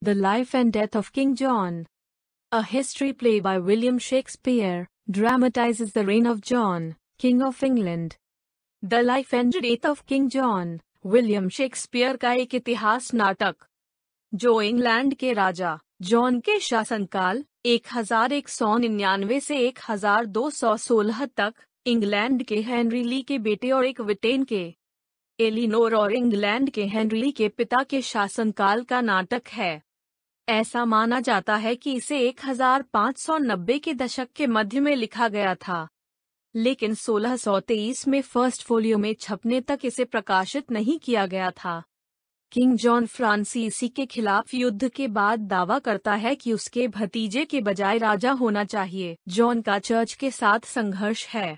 The Life and Death of King John. A history play by William Shakespeare dramatizes the reign of John, King of England. The life and Death of King John William Shakespeare का एक इतिहास नाटक जो England के राजा John के शासनकाल एक एक हजार सौ निन्यानवे से एक हजार दो सौ सोलह तक इंग्लैंड के हेनरी ली के बेटे और एक ब्रिटेन के एलिनोर और इंग्लैंड के हेनरी के पिता के शासनकाल का नाटक है ऐसा माना जाता है कि इसे 1590 के दशक के मध्य में लिखा गया था लेकिन 1623 में फर्स्ट फोलियो में छपने तक इसे प्रकाशित नहीं किया गया था किंग जॉन फ्रांसीसी के खिलाफ युद्ध के बाद दावा करता है कि उसके भतीजे के बजाय राजा होना चाहिए जॉन का चर्च के साथ संघर्ष है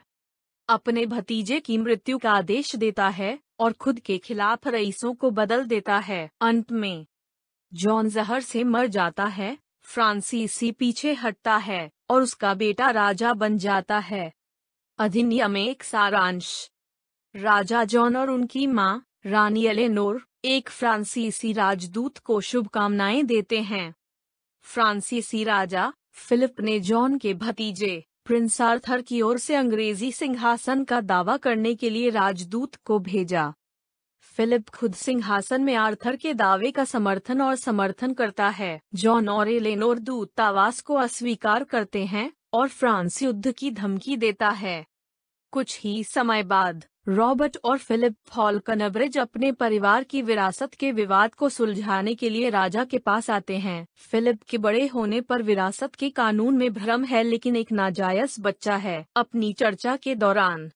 अपने भतीजे की मृत्यु का आदेश देता है और खुद के खिलाफ रईसों को बदल देता है अंत में जॉन जहर से मर जाता है फ्रांसीसी पीछे हटता है और उसका बेटा राजा बन जाता है अधिनियम एक सारांश राजा जॉन और उनकी माँ रानी एलेनोर एक फ्रांसीसी राजदूत को शुभकामनाएं देते हैं फ्रांसीसी राजा फिलिप ने जॉन के भतीजे प्रिंस आर्थर की ओर से अंग्रेजी सिंहासन का दावा करने के लिए राजदूत को भेजा फिलिप खुद सिंहासन में आर्थर के दावे का समर्थन और समर्थन करता है जॉन और एलेनोर दूतावास को अस्वीकार करते हैं और फ्रांस युद्ध की धमकी देता है कुछ ही समय बाद रॉबर्ट और फिलिप फॉल फॉलकनब्रिज अपने परिवार की विरासत के विवाद को सुलझाने के लिए राजा के पास आते हैं फिलिप के बड़े होने पर विरासत के कानून में भ्रम है लेकिन एक नाजायज बच्चा है अपनी चर्चा के दौरान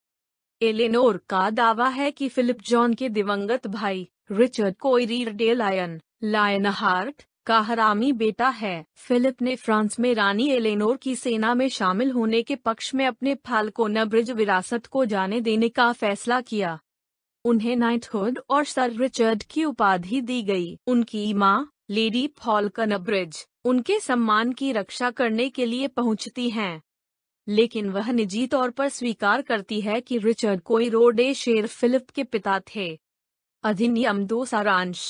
एलेनोर का दावा है कि फिलिप जॉन के दिवंगत भाई Richard Coeur de Lion Lionheart का हरामी बेटा है फिलिप ने फ्रांस में रानी एलेनोर की सेना में शामिल होने के पक्ष में अपने फाल्कोना ब्रिज विरासत को जाने देने का फैसला किया उन्हें नाइटहुड और सर रिचर्ड की उपाधि दी गई उनकी माँ लेडी फॉल्कन ब्रिज उनके सम्मान की रक्षा करने के लिए पहुँचती हैं। लेकिन वह निजी तौर पर स्वीकार करती है कि रिचर्ड कोई रोडे शेर फिलिप के पिता थे अधिनियम दो सारांश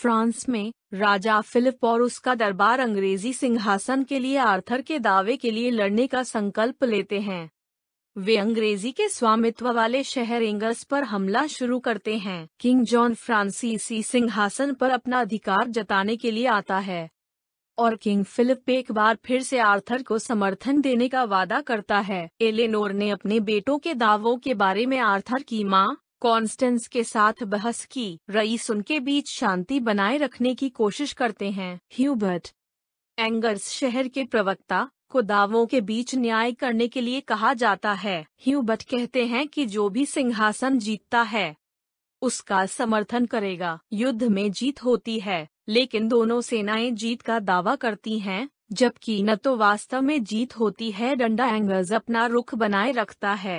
फ्रांस में राजा फिलिप और उसका दरबार अंग्रेजी सिंहासन के लिए आर्थर के दावे के लिए लड़ने का संकल्प लेते हैं वे अंग्रेजी के स्वामित्व वाले शहर एंगस पर हमला शुरू करते हैं किंग जॉन फ्रांसीसी सिंहासन पर अपना अधिकार जताने के लिए आता है और किंग फिलिप एक बार फिर से आर्थर को समर्थन देने का वादा करता है एलेनोर ने अपने बेटों के दावों के बारे में आर्थर की मां कॉन्स्टेंस के साथ बहस की रईस उनके बीच शांति बनाए रखने की कोशिश करते हैं ह्यूबर्ट एंगर्स शहर के प्रवक्ता को दावों के बीच न्याय करने के लिए कहा जाता है ह्यूबर्ट कहते हैं कि जो भी सिंहासन जीतता है उसका समर्थन करेगा युद्ध में जीत होती है लेकिन दोनों सेनाएं जीत का दावा करती हैं जबकि न तो वास्तव में जीत होती है डंडा एंगर्स अपना रुख बनाए रखता है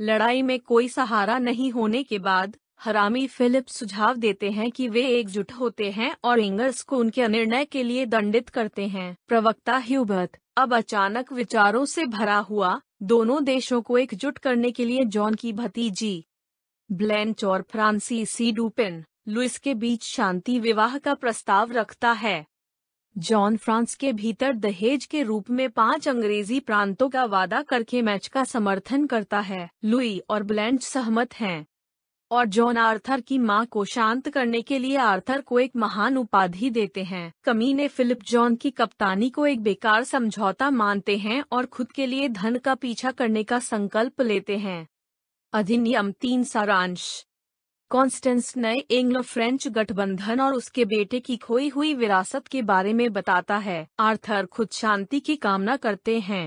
लड़ाई में कोई सहारा नहीं होने के बाद हरामी फिलिप सुझाव देते हैं कि वे एकजुट होते हैं और एंगर्स को उनके निर्णय के लिए दंडित करते हैं प्रवक्ता ह्यूबर्ट अब अचानक विचारों से भरा हुआ दोनों देशों को एकजुट करने के लिए जॉन की भतीजी ब्लेंच और फ्रांसीसी डूपिन लुइस के बीच शांति विवाह का प्रस्ताव रखता है जॉन फ्रांस के भीतर दहेज के रूप में पांच अंग्रेजी प्रांतों का वादा करके मैच का समर्थन करता है लुई और ब्लैंड सहमत हैं और जॉन आर्थर की मां को शांत करने के लिए आर्थर को एक महान उपाधि देते हैं कमी ने फिलिप जॉन की कप्तानी को एक बेकार समझौता मानते हैं और खुद के लिए धन का पीछा करने का संकल्प लेते हैं अधिनियम तीन सारांश कॉन्स्टेंस नए एंग्लो फ्रेंच गठबंधन और उसके बेटे की खोई हुई विरासत के बारे में बताता है आर्थर खुद शांति की कामना करते हैं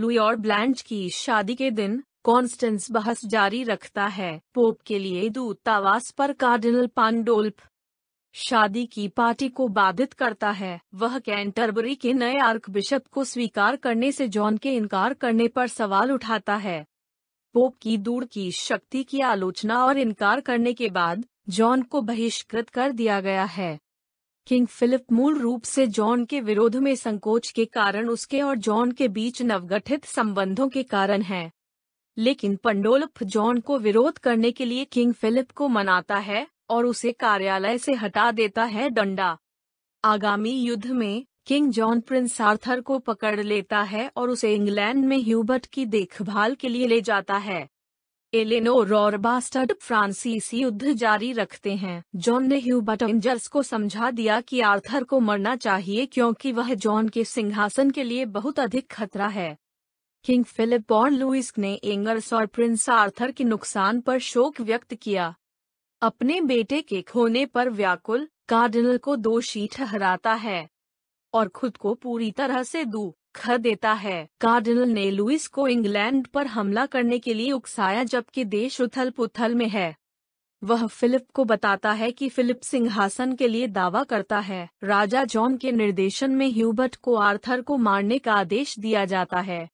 लुई और ब्लैंच की शादी के दिन कॉन्स्टेंस बहस जारी रखता है पोप के लिए दूतावास पर कार्डिनल पांडोल्प शादी की पार्टी को बाधित करता है वह कैंटरबरी के नए आर्क बिशप को स्वीकार करने से जॉन के इनकार करने पर सवाल उठाता है पोप की दूर की शक्ति की आलोचना और इनकार करने के बाद जॉन को बहिष्कृत कर दिया गया है किंग फिलिप मूल रूप से जॉन के विरोध में संकोच के कारण उसके और जॉन के बीच नवगठित संबंधों के कारण है लेकिन पंडोलप जॉन को विरोध करने के लिए किंग फिलिप को मनाता है और उसे कार्यालय से हटा देता है डंडा आगामी युद्ध में किंग जॉन प्रिंस आर्थर को पकड़ लेता है और उसे इंग्लैंड में ह्यूबर्ट की देखभाल के लिए ले जाता है एलेनो और बास्टर्ड फ्रांसीसी युद्ध जारी रखते हैं जॉन ने ह्यूबर्ट एंजर्स को समझा दिया कि आर्थर को मरना चाहिए क्योंकि वह जॉन के सिंहासन के लिए बहुत अधिक खतरा है किंग फिलिप और लुइस ने एंगर्स और प्रिंस आर्थर के नुकसान पर शोक व्यक्त किया अपने बेटे के खोने पर व्याकुल कार्डिनल को दोषी ठहराता है और खुद को पूरी तरह से दू ख देता है कार्डिनल ने लुइस को इंग्लैंड पर हमला करने के लिए उकसाया जबकि देश उथल पुथल में है वह फिलिप को बताता है कि फिलिप सिंहासन के लिए दावा करता है राजा जॉन के निर्देशन में ह्यूबर्ट को आर्थर को मारने का आदेश दिया जाता है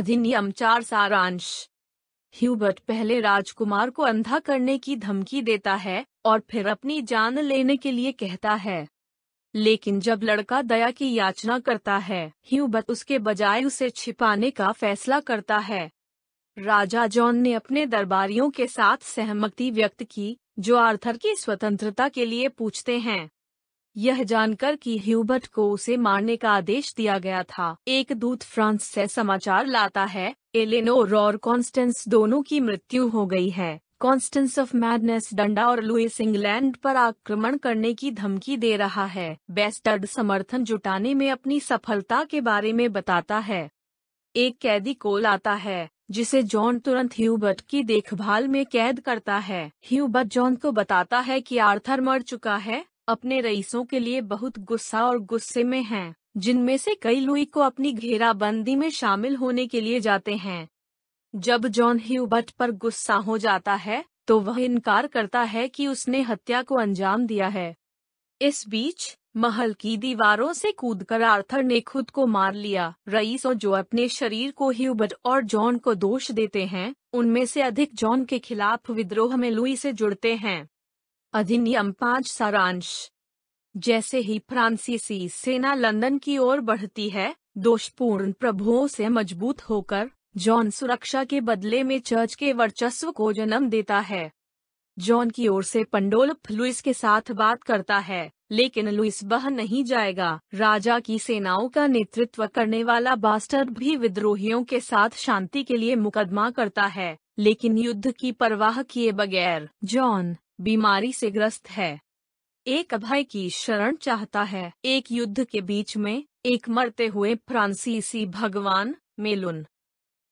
अधिनियम चार सारांश ह्यूबर्ट पहले राजकुमार को अंधा करने की धमकी देता है और फिर अपनी जान लेने के लिए कहता है लेकिन जब लड़का दया की याचना करता है ह्यूबर्ट उसके बजाय उसे छिपाने का फैसला करता है राजा जॉन ने अपने दरबारियों के साथ सहमति व्यक्त की जो आर्थर की स्वतंत्रता के लिए पूछते हैं यह जानकर कि ह्यूबर्ट को उसे मारने का आदेश दिया गया था एक दूत फ्रांस से समाचार लाता है एलेनोर और कॉन्स्टेंस दोनों की मृत्यु हो गई है कॉन्स्टेंस ऑफ मैडनेस डंडा और लुइस इंग्लैंड पर आक्रमण करने की धमकी दे रहा है बेस्टर्ड समर्थन जुटाने में अपनी सफलता के बारे में बताता है एक कैदी कोल आता है जिसे जॉन तुरंत ह्यूबर्ट की देखभाल में कैद करता है ह्यूबर्ट जॉन को बताता है कि आर्थर मर चुका है अपने रईसों के लिए बहुत गुस्सा और गुस्से में हैं, जिनमें से कई लुई को अपनी घेराबंदी में शामिल होने के लिए जाते हैं जब जॉन ह्यूबर्ट पर गुस्सा हो जाता है तो वह इनकार करता है कि उसने हत्या को अंजाम दिया है इस बीच महल की दीवारों से कूदकर आर्थर ने खुद को मार लिया रईसों जो अपने शरीर को ह्यूबर्ट और जॉन को दोष देते हैं उनमें से अधिक जॉन के खिलाफ विद्रोह में लुई से जुड़ते हैं अधिनियम पांच सारांश जैसे ही फ्रांसीसी सेना लंदन की ओर बढ़ती है दोषपूर्ण प्रभुओं से मजबूत होकर जॉन सुरक्षा के बदले में चर्च के वर्चस्व को जन्म देता है जॉन की ओर से पंडोल लुइस के साथ बात करता है लेकिन लुइस बह नहीं जाएगा राजा की सेनाओं का नेतृत्व करने वाला बास्टर भी विद्रोहियों के साथ शांति के लिए मुकदमा करता है लेकिन युद्ध की परवाह किए बगैर जॉन बीमारी से ग्रस्त है एक अभय की शरण चाहता है एक युद्ध के बीच में एक मरते हुए फ्रांसीसी भगवान मेलुन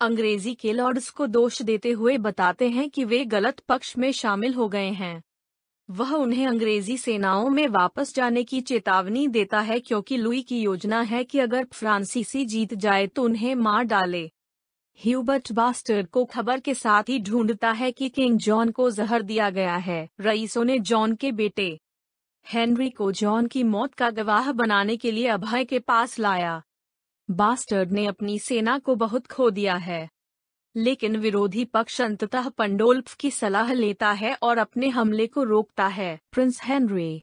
अंग्रेजी के लॉर्ड्स को दोष देते हुए बताते हैं कि वे गलत पक्ष में शामिल हो गए हैं वह उन्हें अंग्रेजी सेनाओं में वापस जाने की चेतावनी देता है क्योंकि लुई की योजना है कि अगर फ्रांसीसी जीत जाए तो उन्हें मार डाले ह्यूबर्ट बास्टर्ड को खबर के साथ ही ढूंढता है कि किंग जॉन को जहर दिया गया है रईसों ने जॉन के बेटे हेनरी को जॉन की मौत का गवाह बनाने के लिए अभय के पास लाया बास्टर्ड ने अपनी सेना को बहुत खो दिया है लेकिन विरोधी पक्ष अंततः पंडोल्फ की सलाह लेता है और अपने हमले को रोकता है प्रिंस हेनरी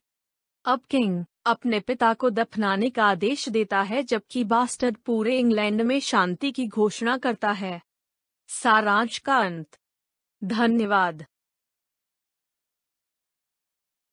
अब किंग अपने पिता को दफनाने का आदेश देता है जबकि बास्टर्ड पूरे इंग्लैंड में शांति की घोषणा करता है सारांश का अंत धन्यवाद